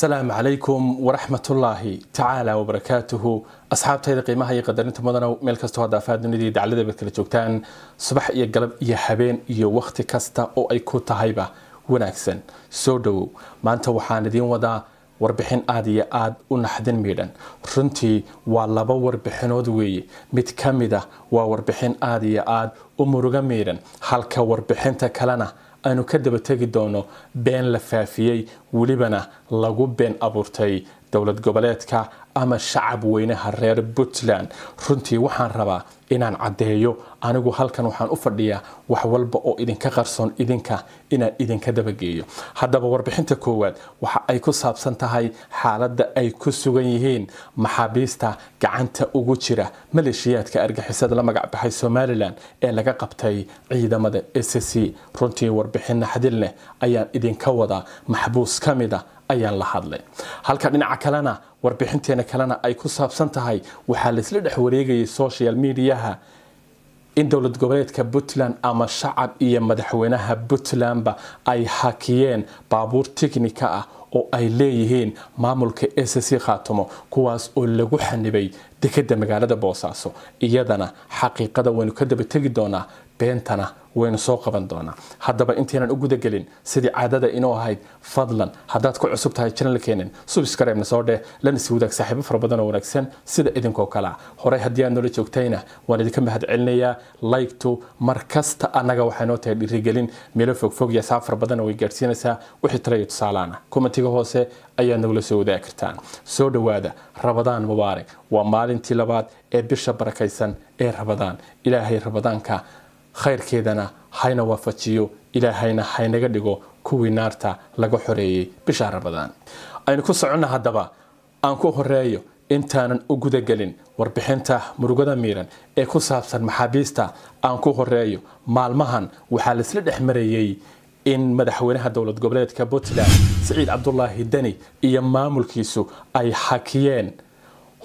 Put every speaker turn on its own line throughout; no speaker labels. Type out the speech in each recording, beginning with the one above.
asalaamu calaykum waraxmatullaahi tacaala wabarakaatuhu asxaabtayda qiimaha iyo qadarinta mudanow meel kastoo hadda afaad dunidii dacladaba kala joogtaan subax iyo galab iyo habeen iyo wakhti kasta oo ay ku tahayba wanaagsan soo dhowow maanta waxaan idiin wadaa warbixin aad iyo aada u naxdin miidhan runtii waa laba warbixinood weeye mid ka mid a ah waa warbixin aada iyo aada u muruga miidhan halka warbixinta kalena aynu ka daba tegi doono been la faafiyey welibana lagu been abuurtay dowlad goboleedka ama shacab weynaha reer puntland runtii waxaan rabaa inaan caddeeyo anigu halkan waxaan u fadhiyaa wax walba oo idinka qarsoon idinka inaan idinka dabageeyo haddaba warbixinta koowaad waxa ay ku saabsan tahay xaaladda ay ku sugan yihiin maxaabiista gacanta ugu jira maleeshiyaadka argixisada la magacbaxay somalilan ee laga qabtay ciidamada s c runtii warbixin xadil leh ayaan idinka wadaa maxbuus ka mida ayaan la hadlay halka dhinaca kalena warbixinteena kalena ay ku saabsan tahay waxaa laisla dhex wareegayay social mediaha in dowlad goboleedka puntland ama shacab iyo madaxweynaha puntlandba ay hakiyeen baabuur teknika ah oo ay leeyihiin maamulka s c khaatumo kuwaas oo lagu xanibay dekedda magaalada boosaaso iyadana xaqiiqada waynu ka daba tegi doonaa beentana waynu soo qaban doonaa haddaba intaynan u gudagelin sidii caadada inoo ahayd fadlan haddaad ku cusub tahay janalkeenan subskribna soo dheh lanasi wadaag saaxiibo fara badan wanaagsan sida idinkoo kalea ah. horey haddii aad noola joogtayna waan idinka mahad celinayaa laygtu mar kasta annaga waxay noo tahay dhiirigelin meelo fogfog iyo saafar badanna way gaadhsiinaysaa wixii talayo tusaalaana komentiga hoose ayaad nagula soo wadaagi kartaan soo dhowaada rabadaan mubaarak waa maalintii labaad ee bisha barakaysan ee rabadaan ilaahay rabadaanka khayrkeedana hayna waafajiyo ilaahayna haynaga dhigo kuwii naarta laga xoreeyey bisha rabadaan aynu ku soconna haddaba aan ku horeeyo intaanan u gudagelin warbixinta murugada miiran ee ku saabsan maxaabiista aan ku horeeyo maalmahan waxaa laisla dhex marayey in madaxweynaha dowlad goboleedka puntland siciid cabdulaahi deni iyo maamulkiisu ay xakiyeen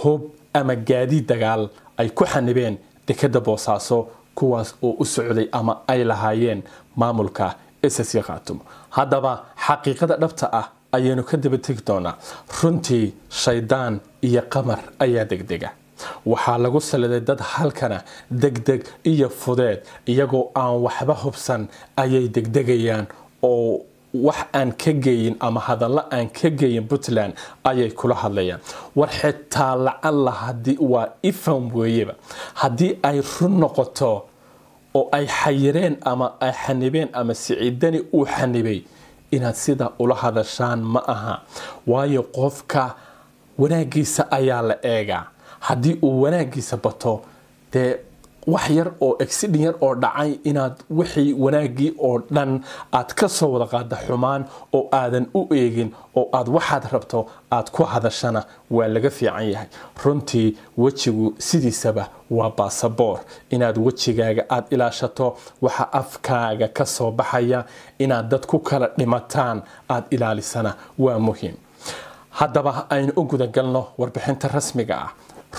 hub ama gaadiid dagaal ay ku xanibeen dekadda boosaaso kuwaas oo u socday ama ay lahaayeen maamulka ssiga khaatum haddaba xaqiiqada dhabta ah ayaynu ka dabategi doonaa runtii shaydaan iyo qamar ayaa degdega waxaa lagu salliday dad halkana degdeg iyo fudeed iyagoo aan waxba hubsan ayay degdegayaan oo wax aan ka geeyin ama hadallo aan ka geeyin puntland ayay kula hadlayaan war xitaa lacan lahadi waa ifan weeyeba haddii ay run noqoto oo ay xayireen ama ay xanibeen ama siciidani uu xanibay inaad sidaa ula hadashaan ma aha waayo qofka wanaaggiisa ayaa la eegaa haddii uu wanaaggiisa bato dee wax yar oo exidin yar oo dhacay inaad wixii wanaagii oo dhan aad ka soo wada qaada xumaan oo aadan u eegin oo aad waxaad rabto aad ku hadashana waa laga fiican yahay runtii wejigu sidiisaba waa baasaboor inaad wejigaaga aad ilaashato waxa afkaaga ka soo baxaya inaad dad ku kala dhimataan aad ilaalisana waa muhiim haddaba aynu u gudagalno warbixinta rasmiga ah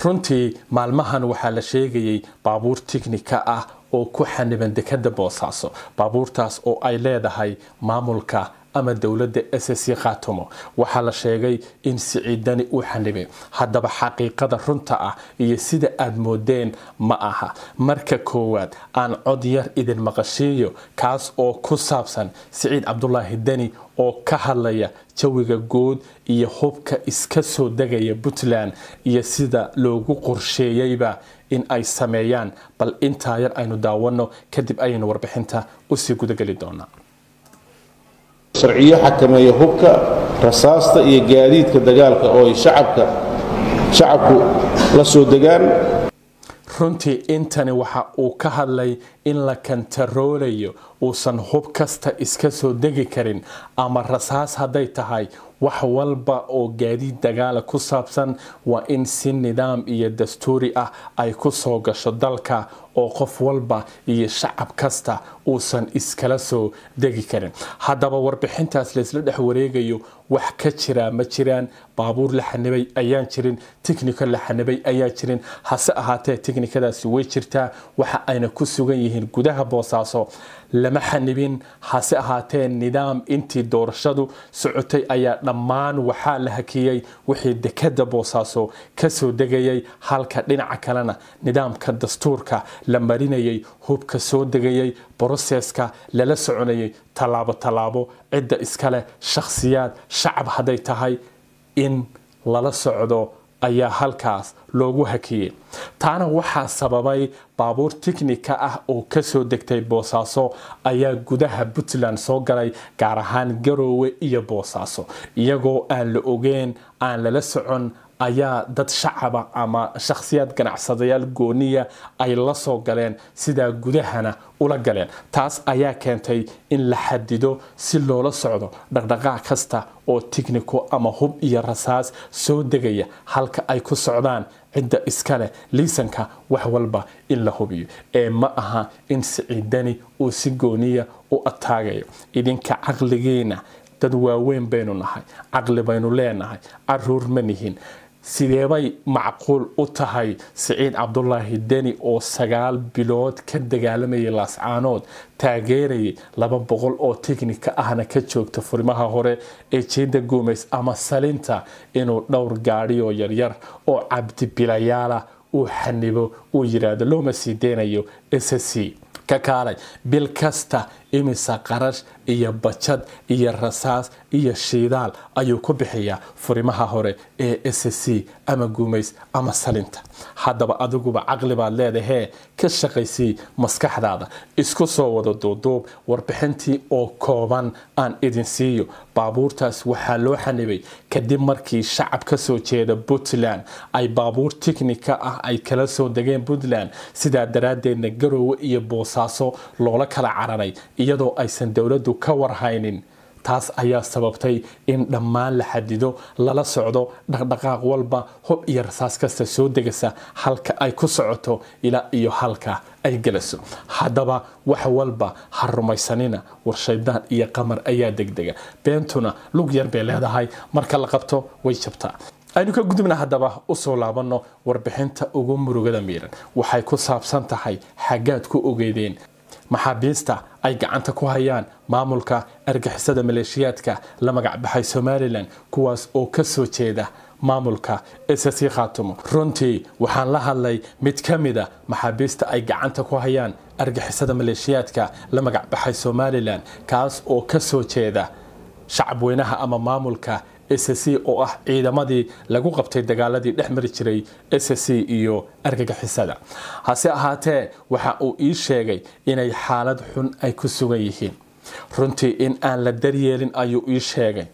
runtii maalmahan waxaa la sheegayay baabuur tiknika ah oo ku xaniban dekada boosaaso baabuurtaas oo ay leedahay maamulka ama dowladda ssc khaatumo waxaa la sheegay in siciidani uu xanibay haddaba xaqiiqada runta ah iyo sida aad moodeen ma aha marka koowaad aan cod yar idin maqashiiyo kaas oo ku saabsan siciid cabdulaahi deni oo ka hadlaya jawiga guud iyo hubka iska soo degaya puntland iyo sida loogu qorsheeyeyba in ay sameeyaan bal intaa yar aynu daawanno kadib ayaynu warbixinta usii gudageli doonaa sharciyo xakameeya hubka rasaasta iyo gaadiidka dagaalka oo ay shacabku la soo degaan runtii intani waxa uu ka hadlay in la kantaroolayo uusan hub kasta iska soo degi karin ama rasaas hadday tahay wax walba oo gaadiid dagaala ku saabsan waa in si nidaam iyo dastuuri ah ay ku soo gasho dalka oo qof walba iyo shacab kasta uusan iskala soo degi karin haddaba warbixintaas laysla dhex wareegayo wax ka jiraa ma jiraan baabuur la xanibay ayaan jirin tichnico la xanibay ayaa jirin hase ahaatee tichnikadaasi way jirtaa waxa ayna ku sugan yihiin gudaha boosaaso lama xanibin hase ahaatee nidaam intii doorashadu socotay ayaa dhammaan waxaa la hakiyey wixii dekada boosaaso kasoo degayay halka dhinaca kalena nidaamka dastuurka la marinayay hubka soo degayay broseska lala soconayay tallaabo tallaabo cidda iskale shakhsiyaad shacab hadday tahay in lala socdo ayaa halkaas loogu hakiyey taana waxaa sababay baabuur tikhnika ah oo kasoo degtay boosaaso ayaa gudaha puntland soo galay gaar ahaan garoowe iyo boosaaso iyagoo aan la ogeen aan lala socon ayaa dad shacaba ama shakhsiyaad ganacsadayaal gooniya ay la soo galeen sidaa gudahana ula galeen taas ayaa keentay in la xadido si loola socdo dhaqdhaqaa kasta oo tigniko ama hub iyo rasaas soo degaya halka ay ku socdaan cidda iskale liisanka wax walba in la hubiyo ee ma aha in siciidani uu si gooniya u ataagayo idinka caqligiina dad waaweyn baynu nahay caqli baynu leenahay caruur ma nihiin sideebay macquul u tahay siciid cabdulaahi deni oo sagaal bilood ka dagaalamayay laascaanood taageerayay laba boqol oo teknika ahna ka joogta furimaha hore ee jeeda goomeys ama salinta inuu dhowr gaadhiyoo yaryar oo cabdibilayaala uu xanibo uu yiraahdo looma sii deynayo ssc ka kaalay bil kasta imisa qarash iyo bajad iyo rasaas iyo shiidaal ayuu ku bixiyaa furimaha hore ee s c ama gumays ama salinta haddaba adiguba caqli baad leedahee ka shaqaysii maskaxdaada isku soo wada duuduub warbixintii oo kooban aan idin siiyo baabuurtaas waxaa loo xanibay kadib markii shacab ka soo jeeda puntland ay baabuur tiknika ah ay kala soo degeen puntland sidaa daraaddeedna garowe iyo boosaaso loola kala cararay iyadoo aysan dowladdu ka war haynin taas ayaa sababtay in dhammaan la xadido lala socdo dhaqdhaqaaq walba hub iyo rasaas kasta soo degasa halka ay ku socoto ilaa iyo halka ay gelaso haddaba wax walba ha rumaysanina warshaydaan iyo qamar ayaa degdega beentuna lug yar bay leedahay marka la qabto way jabtaa aynu ka gudubna haddaba usoo laabanno warbixinta ugu murugada miiran waxay ku saabsan tahay xaggaad ku ogeedeen maxaabiista ay gacanta ku hayaan maamulka argixisada maleeshiyaadka la magacbaxay somalilan kuwaas oo ka soo jeeda maamulka isasii khaatumo runtii waxaan la hadlay mid ka mida ah maxaabiista ay gacanta ku hayaan argixisada maleeshiyaadka la magacbaxay somalilan kaas oo ka soo jeeda shacabweynaha ama maamulka s c oo ah ciidamadii lagu qabtay dagaaladii dhexmari jiray s c iyo argagixisada hase ahaatee waxa uu ii sheegay inay xaalad xun ay ku sugan yihiin runtii in aan la daryeelin ayuu ii sheegay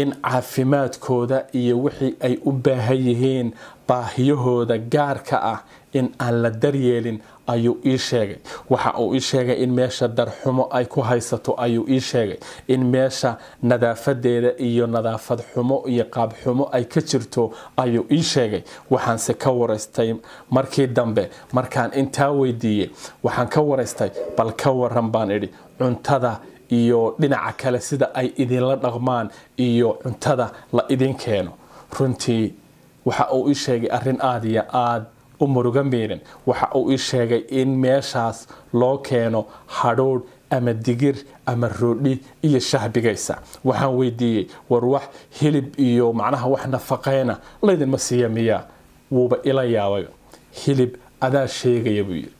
in caafimaadkooda iyo wixii ay u baahan yihiin baahiyahooda gaarka ah in aan la daryeelin ayuu ii sheegay waxa uu ii sheegay in meesha darxumo ay ku haysato ayuu ii sheegay in meesha nadaafadeeda iyo nadaafad xumo iyo qaabxumo ay ka jirto ayuu ii sheegay waxaanse ka waraystay markii dambe markaan intaa weydiiyey waxaan ka waraystay bal ka waran baan idhi cuntada iyo dhinaca kale sida ay idinla dhaqmaan iyo cuntada la idin keeno runtii waxa uu ii sheegay arrin aad iyo aad umar uga miirin waxa uu ii sheegay in meeshaas loo keeno hadhoodh ama digir ama rodhi iyo shahbigaysa waxaan weydiiyey war wax hilib iyo macnaha wax nafaqeyna laydinma siiya miyaa wuuba ila yaabay hilib adaa sheegaya buu yidhi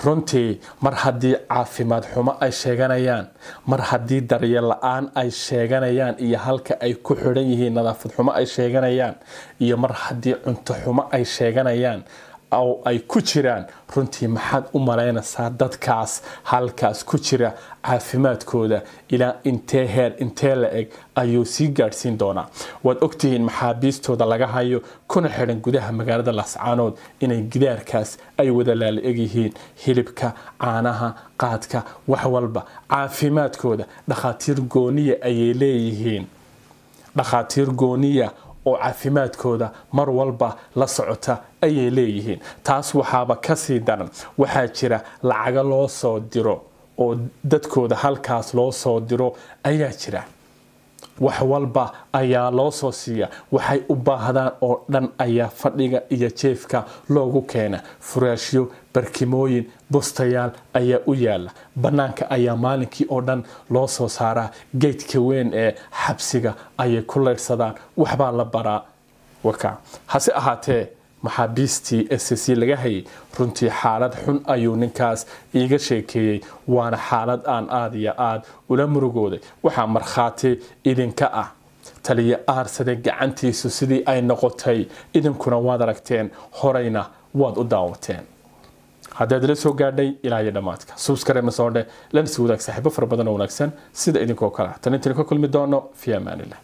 runtii mar haddii caafimaad xumo ay sheeganayaan mar haddii daryeel la-aan ay sheeganayaan iyo halka ay ku xidhan yihiin nadaafad xumo ay sheeganayaan iyo mar haddii cunto xumo ay sheeganayaan oo ay ku jiraan runtii maxaad u malaynaysaa dadkaas halkaas ku jira caafimaadkooda ilaa intee heer intee la eg ayuu sii gaadhsiin doonaa waad ogtihiin maxaabiistooda laga hayo kuna xidhan gudaha magaalada lascaanood inay gidaarkaas ay wada laala-eg yihiin hilibka caanaha qaadka wax walba caafimaadkooda dhakhaatiir gooniya ayay leeyihiin dhakhaatiir gooniya oo caafimaadkooda mar walba la socota ayay leeyihiin taas waxaaba ka sii daran waxaa jira lacaga loo soo diro oo dadkooda halkaas loo soo diro ayaa jira wax walba ayaa loo soo siiya waxay u baahdaan oo dhan ayaa fadhiga iyo jeefka loogu keena furaashyo barkimooyin bustayaal ayaa u yaalla bannaanka ayaa maalinkii oo dhan loo soo saaraa geydka weyn ee xabsiga ayay ku leydhsadaan waxbaa la baraa waka hase ahaatee maxaabiistii s c laga hayay runtii xaalad xun ayuu ninkaas iiga sheekeeyey waana xaalad aan aad iyo aada ula murugooday waxaa markhaati idinka ah taliya aarsade gacantiisu sidii ay noqotay idinkuna waad aragteen horeyna waad u daawateen haddaad ila soo gaadhay ilaa iyo dhammaadka subskarema soodhe lanasi wadaag saaxiibo fara badan oo wanaagsan sida idinkoo kale tan intaynu ka kulmi doono fi amaanillah